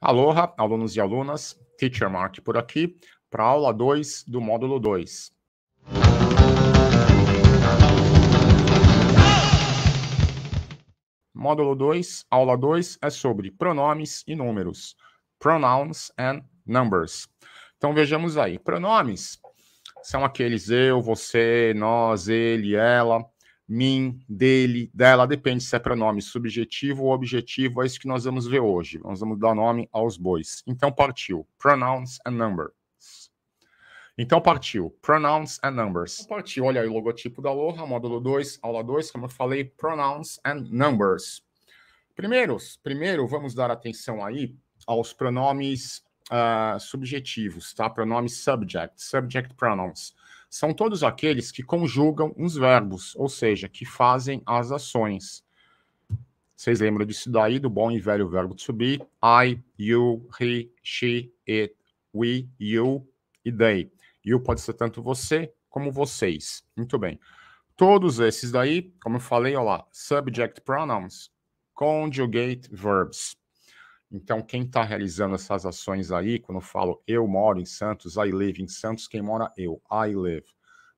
Aloha, alunos e alunas, Teacher Mark por aqui, para a aula 2 do módulo 2. Módulo 2, aula 2, é sobre pronomes e números. Pronouns and Numbers. Então vejamos aí. Pronomes são aqueles eu, você, nós, ele, ela, mim, dele, dela, depende se é pronome subjetivo ou objetivo, é isso que nós vamos ver hoje. Nós vamos dar nome aos bois. Então partiu. Pronouns and numbers. Então partiu. Pronouns and numbers. Então, partiu. Olha aí o logotipo da Aloha, módulo 2, aula 2, como eu falei, pronouns and numbers. Primeiros, primeiro vamos dar atenção aí aos pronomes uh, subjetivos, tá? pronome subject, subject pronouns são todos aqueles que conjugam uns verbos, ou seja, que fazem as ações. Vocês lembram disso daí, do bom e velho verbo subir? I, you, he, she, it, we, you e they. You pode ser tanto você como vocês. Muito bem. Todos esses daí, como eu falei, olha lá, subject pronouns, conjugate verbs. Então, quem está realizando essas ações aí, quando eu falo eu moro em Santos, I live em Santos, quem mora eu, I live.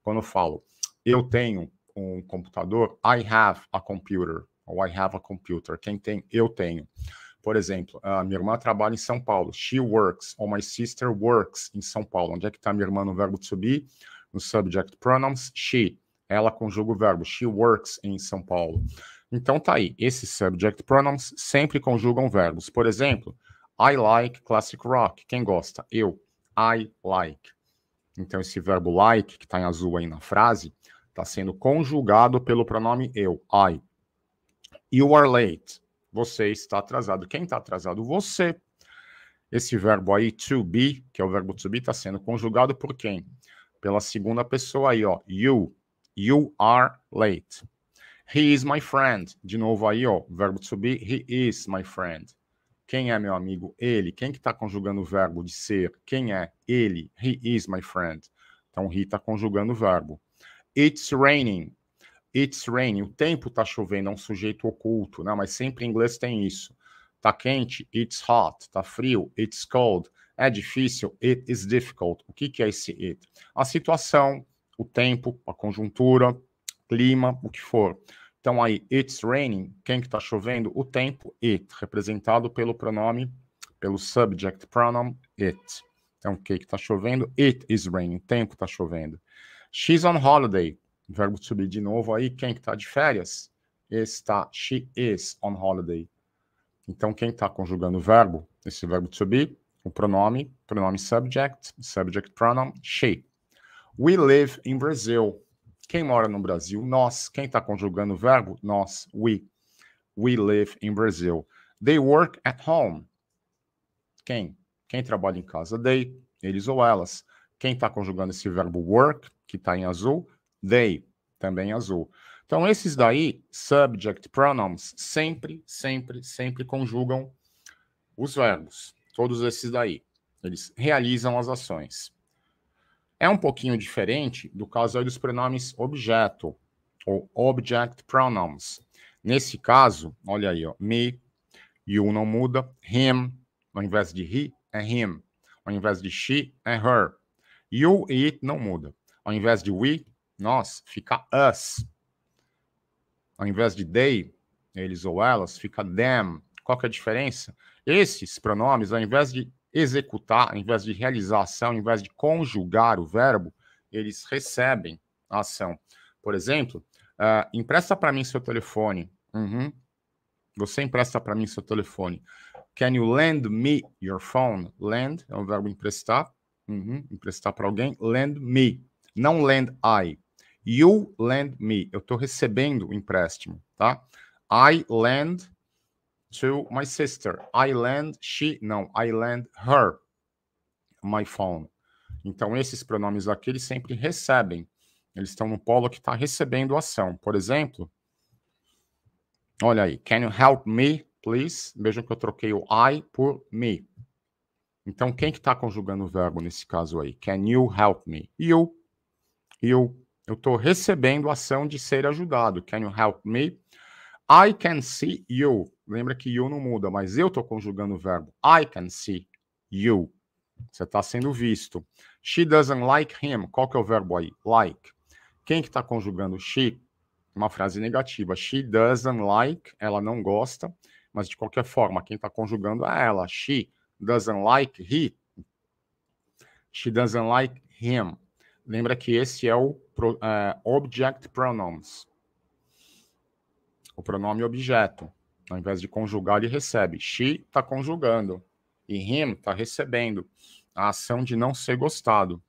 Quando eu falo eu tenho um computador, I have a computer, ou I have a computer. Quem tem, eu tenho. Por exemplo, a minha irmã trabalha em São Paulo, she works, ou my sister works em São Paulo. Onde é que está minha irmã no verbo to be? No subject pronouns, she. Ela conjuga o verbo, she works em São Paulo. Então tá aí, esses subject pronouns sempre conjugam verbos. Por exemplo, I like classic rock. Quem gosta? Eu. I like. Então esse verbo like, que está em azul aí na frase, está sendo conjugado pelo pronome eu, I. You are late. Você está atrasado. Quem está atrasado? Você. Esse verbo aí, to be, que é o verbo to be, está sendo conjugado por quem? Pela segunda pessoa aí, ó. You. You are late. He is my friend. De novo aí, ó, verbo to be, he is my friend. Quem é meu amigo? Ele. Quem que está conjugando o verbo de ser? Quem é? Ele. He is my friend. Então, he está conjugando o verbo. It's raining. It's raining. O tempo está chovendo, é um sujeito oculto, né? Mas sempre em inglês tem isso. Tá quente? It's hot. Tá frio? It's cold. É difícil? It is difficult. O que, que é esse it? A situação, o tempo, a conjuntura, clima, o que for. Então aí, it's raining, quem que está chovendo? O tempo, it, representado pelo pronome, pelo subject pronoun, it. Então, o que que está chovendo? It is raining, tempo está chovendo. She's on holiday, verbo subir de novo aí, quem que está de férias? Está, she is on holiday. Então, quem está conjugando o verbo, esse verbo to be, o pronome, pronome subject, subject pronoun, she. We live in Brazil. Quem mora no Brasil? Nós. Quem está conjugando o verbo? Nós. We. We live in Brazil. They work at home. Quem? Quem trabalha em casa? They. Eles ou elas. Quem está conjugando esse verbo work, que está em azul? They. Também em azul. Então, esses daí, subject pronouns, sempre, sempre, sempre conjugam os verbos. Todos esses daí. Eles realizam as ações. É um pouquinho diferente do caso dos pronomes objeto, ou object pronouns. Nesse caso, olha aí, ó, me, you não muda, him, ao invés de he, é him. Ao invés de she, é her. You e it não muda. Ao invés de we, nós, fica us. Ao invés de they, eles ou elas, fica them. Qual que é a diferença? Esses pronomes, ao invés de executar, ao invés de realização, ao invés de conjugar o verbo, eles recebem a ação. Por exemplo, uh, empresta para mim seu telefone. Uhum. Você empresta para mim seu telefone. Can you lend me your phone? Lend é um verbo emprestar. Uhum. Emprestar para alguém. Lend me. Não lend I. You lend me. Eu estou recebendo o empréstimo, tá? I lend to my sister. I lend she, não, I lend her my phone. Então, esses pronomes aqui, eles sempre recebem. Eles estão no polo que está recebendo ação. Por exemplo, olha aí, can you help me, please? Vejam que eu troquei o I por me. Então, quem que está conjugando o verbo nesse caso aí? Can you help me? You. You. Eu estou recebendo a ação de ser ajudado. Can you help me? I can see you. Lembra que you não muda, mas eu estou conjugando o verbo. I can see you. Você está sendo visto. She doesn't like him. Qual que é o verbo aí? Like. Quem que está conjugando she? Uma frase negativa. She doesn't like. Ela não gosta. Mas de qualquer forma, quem está conjugando é ela. She doesn't like he. She doesn't like him. Lembra que esse é o uh, object pronouns. O pronome objeto. Ao invés de conjugar, ele recebe. She está conjugando. E him está recebendo. A ação de não ser gostado.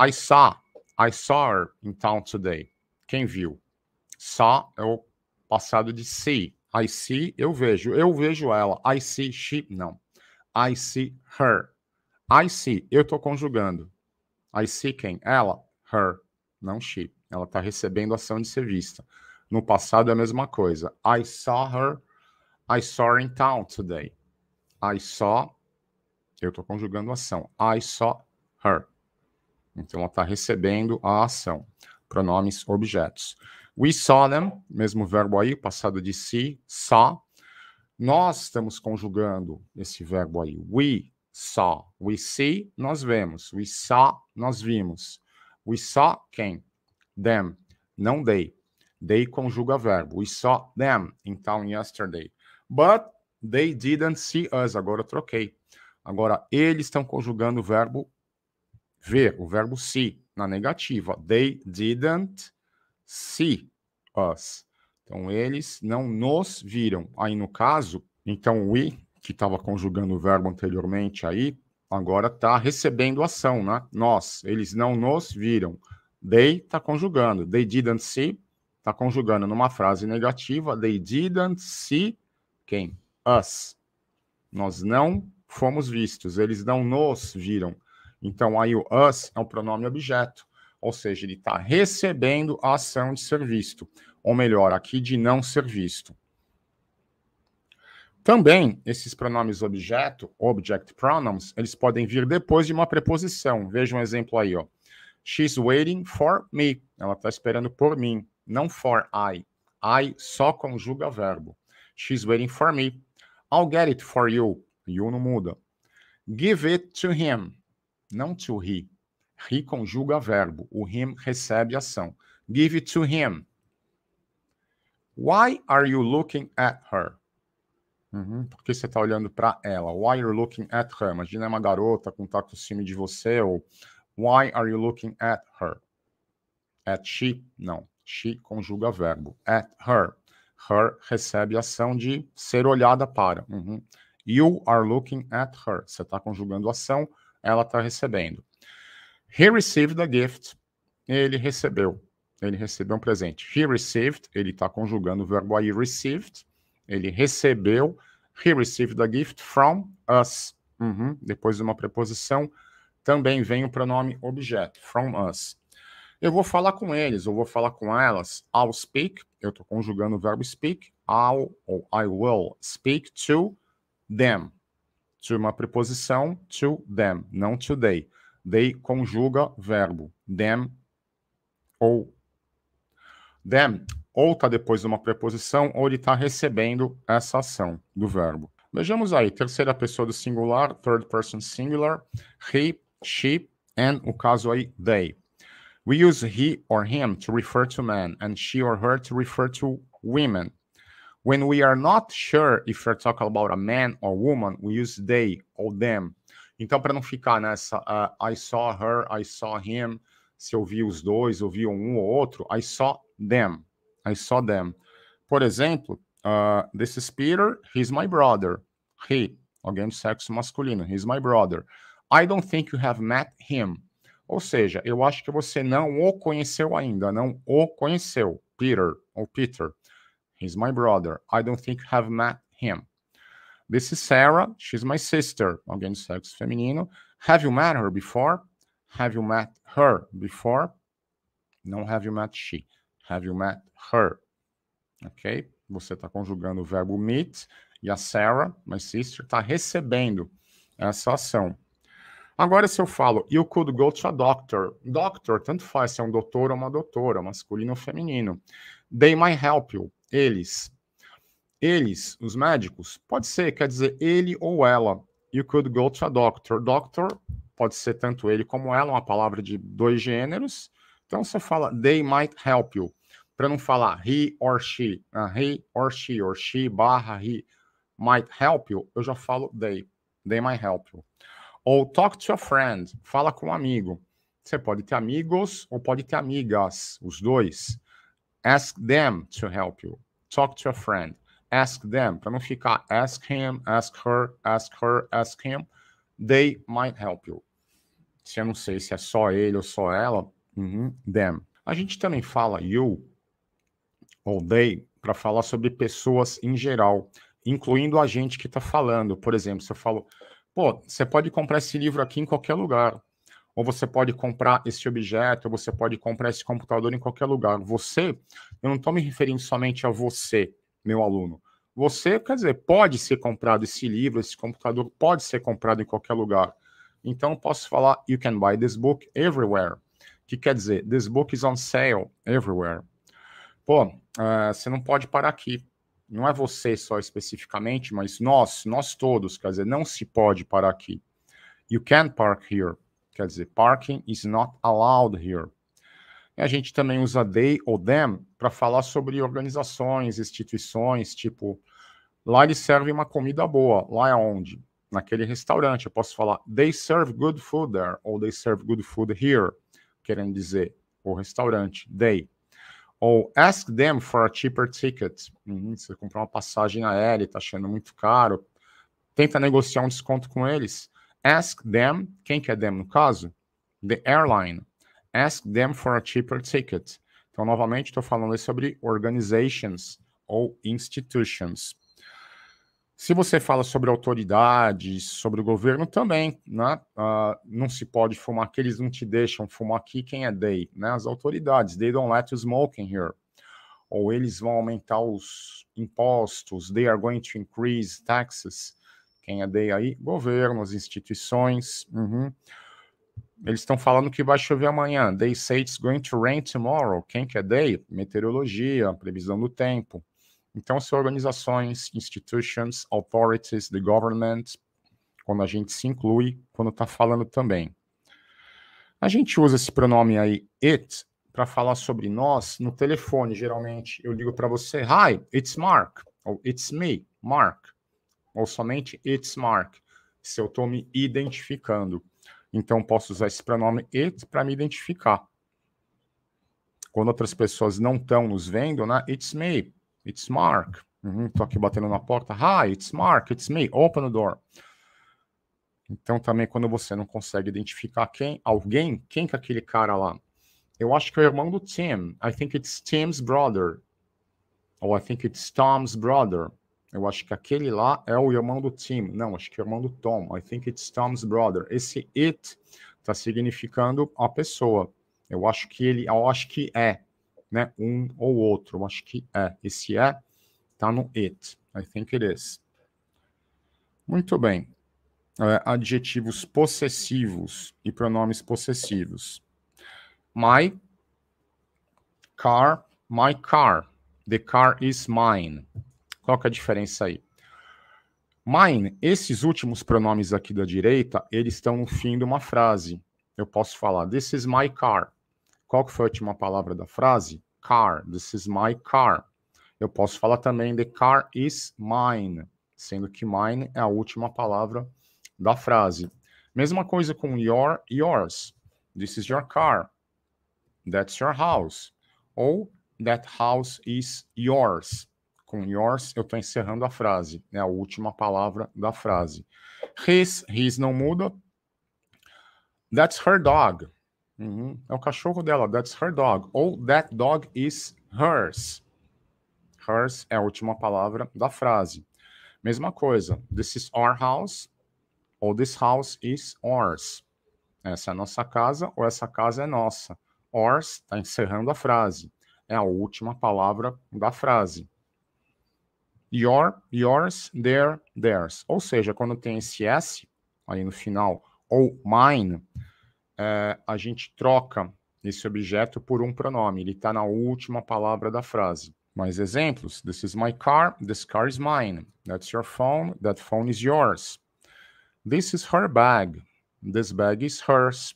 I saw. I saw her in town today. Quem viu? Saw é o passado de see. I see, eu vejo. Eu vejo ela. I see she, não. I see her. I see, eu estou conjugando. I see quem? Ela, her, não she. Ela está recebendo ação de ser vista. No passado é a mesma coisa. I saw her I saw in town today. I saw. Eu estou conjugando ação. I saw her. Então ela está recebendo a ação. Pronomes objetos. We saw them, mesmo verbo aí, passado de si saw. Nós estamos conjugando esse verbo aí. We saw. We see, nós vemos. We saw, nós vimos. We saw quem? Them. Não they. They conjuga verbo. We saw them in town yesterday. But they didn't see us. Agora eu troquei. Agora, eles estão conjugando o verbo ver, o verbo see, na negativa. They didn't see us. Então, eles não nos viram. Aí, no caso, então, we, que estava conjugando o verbo anteriormente aí, agora está recebendo ação, né? Nós, eles não nos viram. They está conjugando. They didn't see, está conjugando numa frase negativa. They didn't see quem? Us. Nós não fomos vistos, eles não nos viram. Então, aí o us é um pronome objeto, ou seja, ele está recebendo a ação de ser visto, ou melhor, aqui de não ser visto. Também, esses pronomes objeto, object pronouns, eles podem vir depois de uma preposição. Veja um exemplo aí, ó. She's waiting for me. Ela está esperando por mim, não for I. I só conjuga verbo. She's waiting for me. I'll get it for you. You não muda. Give it to him. Não to he. He conjuga verbo. O him recebe ação. Give it to him. Why are you looking at her? Uhum. Por que você está olhando para ela? Why are you looking at her? Imagina uma garota com cima de você ou Why are you looking at her? At she? Não. She conjuga verbo. At her. Her recebe a ação de ser olhada para. Uhum. You are looking at her. Você está conjugando ação, ela está recebendo. He received a gift. Ele recebeu. Ele recebeu um presente. He received, ele está conjugando o verbo aí received. Ele recebeu. He received a gift from us. Uhum. Depois de uma preposição, também vem o pronome objeto, from us. Eu vou falar com eles, eu vou falar com elas. I'll speak, eu estou conjugando o verbo speak. I'll ou I will speak to them. To uma preposição, to them, não to they. They conjuga verbo. Them ou them ou está depois de uma preposição ou ele está recebendo essa ação do verbo. Vejamos aí, terceira pessoa do singular, third person singular, he, she, and o caso aí, they. We use he or him to refer to men and she or her to refer to women. When we are not sure if we're talking about a man or woman, we use they or them. Então, para não ficar nessa uh, I saw her, I saw him, se eu vi os dois, eu vi um ou outro, I saw them. I saw them. Por exemplo, uh, this is Peter, he's my brother. He, alguém do sexo masculino, he's my brother. I don't think you have met him. Ou seja, eu acho que você não o conheceu ainda, não o conheceu. Peter ou Peter. He's my brother. I don't think have met him. This is Sarah. She's my sister. Alguém do sexo feminino. Have you met her before? Have you met her before? Não have you met she. Have you met her? Ok? Você está conjugando o verbo meet e a Sarah, my sister, está recebendo essa ação. Agora, se eu falo, you could go to a doctor. Doctor, tanto faz se é um doutor ou uma doutora, masculino ou feminino. They might help you. Eles. Eles, os médicos, pode ser, quer dizer ele ou ela. You could go to a doctor. Doctor pode ser tanto ele como ela, uma palavra de dois gêneros. Então você fala they might help you. Para não falar he or she, ah, he or she, or she barra he might help you, eu já falo they. They might help you. Ou talk to a friend, fala com um amigo. Você pode ter amigos ou pode ter amigas, os dois. Ask them to help you. Talk to a friend. Ask them, para não ficar ask him, ask her, ask her, ask him. They might help you. Se eu não sei se é só ele ou só ela, uhum, them. A gente também fala you ou they para falar sobre pessoas em geral, incluindo a gente que está falando. Por exemplo, se eu falo, Pô, você pode comprar esse livro aqui em qualquer lugar. Ou você pode comprar esse objeto, ou você pode comprar esse computador em qualquer lugar. Você, eu não estou me referindo somente a você, meu aluno. Você, quer dizer, pode ser comprado esse livro, esse computador, pode ser comprado em qualquer lugar. Então, posso falar, you can buy this book everywhere. Que quer dizer, this book is on sale everywhere. Pô, uh, você não pode parar aqui não é você só especificamente, mas nós, nós todos, quer dizer, não se pode parar aqui. You can't park here, quer dizer, parking is not allowed here. E a gente também usa they ou them para falar sobre organizações, instituições, tipo, lá eles servem uma comida boa, lá é onde? Naquele restaurante, eu posso falar they serve good food there, ou they serve good food here, querendo dizer o restaurante, they ou ask them for a cheaper ticket. Uhum, você comprou uma passagem aérea, e está achando muito caro, tenta negociar um desconto com eles. Ask them, quem que é them no caso? The airline. Ask them for a cheaper ticket. Então, novamente, estou falando sobre organizations ou institutions. Se você fala sobre autoridades, sobre o governo, também, né? Uh, não se pode fumar aqui, eles não te deixam fumar aqui, quem é they? Né? As autoridades, they don't let you smoke in here. Ou eles vão aumentar os impostos, they are going to increase taxes. Quem é they aí? Governo, as instituições. Uhum. Eles estão falando que vai chover amanhã. They say it's going to rain tomorrow. Quem que é they? Meteorologia, previsão do tempo. Então, se organizações, institutions, authorities, the government, quando a gente se inclui, quando está falando também. A gente usa esse pronome aí, it, para falar sobre nós no telefone, geralmente. Eu ligo para você, hi, it's Mark, ou it's me, Mark, ou somente it's Mark, se eu estou me identificando. Então, posso usar esse pronome it para me identificar. Quando outras pessoas não estão nos vendo, né? It's me, It's Mark. Uhum, tô aqui batendo na porta. Hi, it's Mark. It's me. Open the door. Então, também quando você não consegue identificar quem, alguém, quem que é aquele cara lá? Eu acho que é o irmão do Tim. I think it's Tim's brother. Ou I think it's Tom's brother. Eu acho que aquele lá é o irmão do Tim. Não, acho que é o irmão do Tom. I think it's Tom's brother. Esse it está significando a pessoa. Eu acho que ele, eu acho que é né, um ou outro. Eu acho que é. Esse é está no it. I think it is. Muito bem. É, adjetivos possessivos e pronomes possessivos. My car, my car. The car is mine. Qual que é a diferença aí? Mine, esses últimos pronomes aqui da direita, eles estão no fim de uma frase. Eu posso falar, this is my car. Qual que foi a última palavra da frase? Car. This is my car. Eu posso falar também the car is mine, sendo que mine é a última palavra da frase. Mesma coisa com your, yours. This is your car. That's your house. Ou that house is yours. Com yours, eu estou encerrando a frase. É a última palavra da frase. His, his não muda. That's her dog. Uhum. É o cachorro dela, that's her dog. Ou that dog is hers. Hers é a última palavra da frase. Mesma coisa, this is our house, ou this house is ours. Essa é a nossa casa, ou essa casa é nossa. Ours está encerrando a frase. É a última palavra da frase. Your, yours, their, theirs. Ou seja, quando tem esse S aí no final, ou mine, é, a gente troca esse objeto por um pronome. Ele está na última palavra da frase. Mais exemplos. This is my car. This car is mine. That's your phone. That phone is yours. This is her bag. This bag is hers.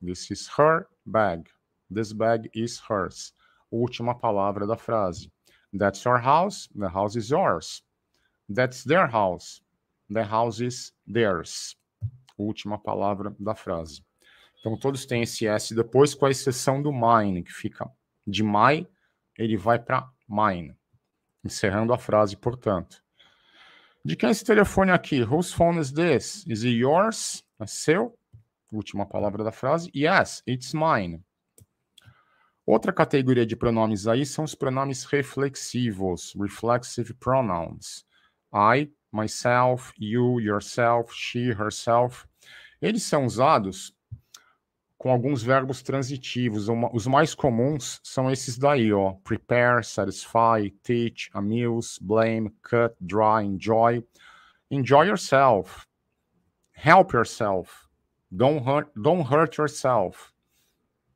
This is her bag. This bag is hers. Última palavra da frase. That's your house. The house is yours. That's their house. The house is theirs. Última palavra da frase. Então todos têm esse S depois, com a exceção do mine, que fica de my, ele vai para mine. Encerrando a frase, portanto. De quem é esse telefone aqui? Whose phone is this? Is it yours? É seu? Última palavra da frase. Yes, it's mine. Outra categoria de pronomes aí são os pronomes reflexivos, reflexive pronouns. I, myself, you, yourself, she, herself. Eles são usados com alguns verbos transitivos. Uma, os mais comuns são esses daí, ó. Prepare, satisfy, teach, amuse, blame, cut, dry, enjoy. Enjoy yourself. Help yourself. Don't hurt, don't hurt yourself.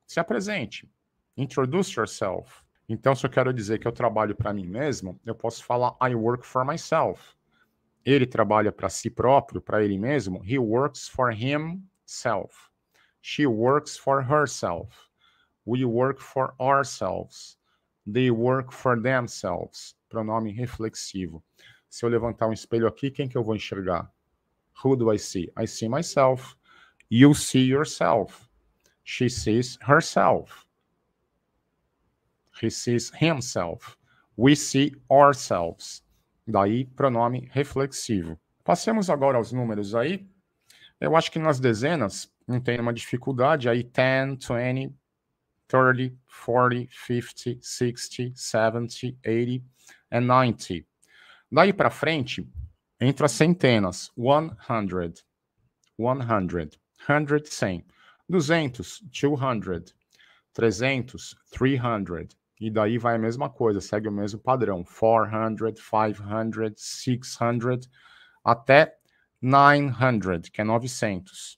Se apresente. Introduce yourself. Então, se eu quero dizer que eu trabalho para mim mesmo, eu posso falar I work for myself. Ele trabalha para si próprio, para ele mesmo. He works for himself. She works for herself. We work for ourselves. They work for themselves. Pronome reflexivo. Se eu levantar um espelho aqui, quem que eu vou enxergar? Who do I see? I see myself. You see yourself. She sees herself. He sees himself. We see ourselves. Daí, pronome reflexivo. Passemos agora aos números aí. Eu acho que nas dezenas não tem uma dificuldade. Aí 10, 20, 30, 40, 50, 60, 70, 80 e 90. Daí para frente, entra centenas, 100, 100, 100, 100, 200, 200, 300, 300, e daí vai a mesma coisa, segue o mesmo padrão, 400, 500, 600, até 900, que é 900.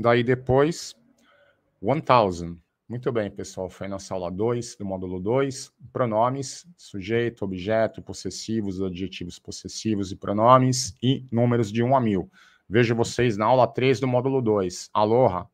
Daí depois, 1000. Muito bem, pessoal. Foi nossa aula 2 do módulo 2. Pronomes, sujeito, objeto, possessivos, adjetivos possessivos e pronomes e números de 1 um a 1000. Vejo vocês na aula 3 do módulo 2. Aloha!